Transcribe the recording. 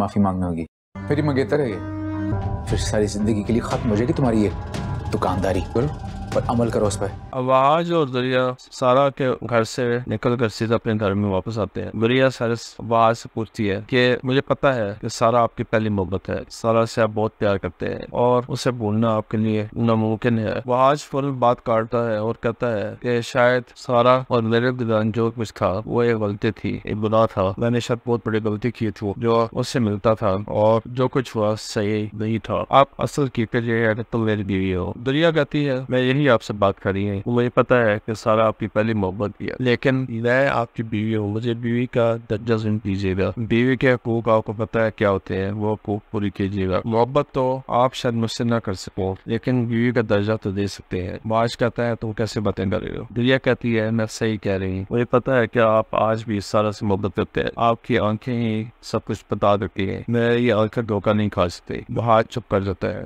माफ़ी मांगनी होगी फिर मंगेतर है ये फिर सारी ज़िंदगी के लिए ख़त्म हो जाएगी तुम्हारी ये दुकानदारी बोलो पर अमल करो उस पर आवाज और दरिया सारा के घर से निकल कर सीधा अपने घर में वापस आते हैं दरिया सारे आवाज से पूछती है कि मुझे पता है कि सारा आपकी पहली मोहब्बत है सारा से आप बहुत प्यार करते हैं और उसे भूलना आपके लिए नामुमकिन है वहाज फौरन बात काटता है और कहता है कि शायद सारा और मेरे दौरान जो कुछ था वो एक गलती थी एक बुरा था मैंने शायद बहुत बड़ी गलती की थी जो उससे मिलता था और जो कुछ हुआ सही नहीं था आप असल की तो मेरी बीवी हो दरिया कहती है मैं यही भी आपसे बात करी है मुझे पता है कि सारा आपकी पहली मोहब्बत भी है लेकिन मैं आपकी बीवी हूँ मुझे बीवी का दर्जा जिन कीजिएगा बीवी के हकूक आपको पता है क्या होते हैं वो हकूक पूरी कीजिएगा मोहब्बत तो आप शायद मुझसे ना कर सको लेकिन बीवी का दर्जा तो दे सकते हैं आज कहता है तुम कैसे बातें कर रहे हो कहती है मैं सही कह रही हूँ मुझे पता है की आप आज भी सारा से मोहब्बत करते हैं आपकी आंखें ही सब कुछ बता देती है मेरी आंखें धोखा नहीं खा सकती वो हाथ चुप कर जाता है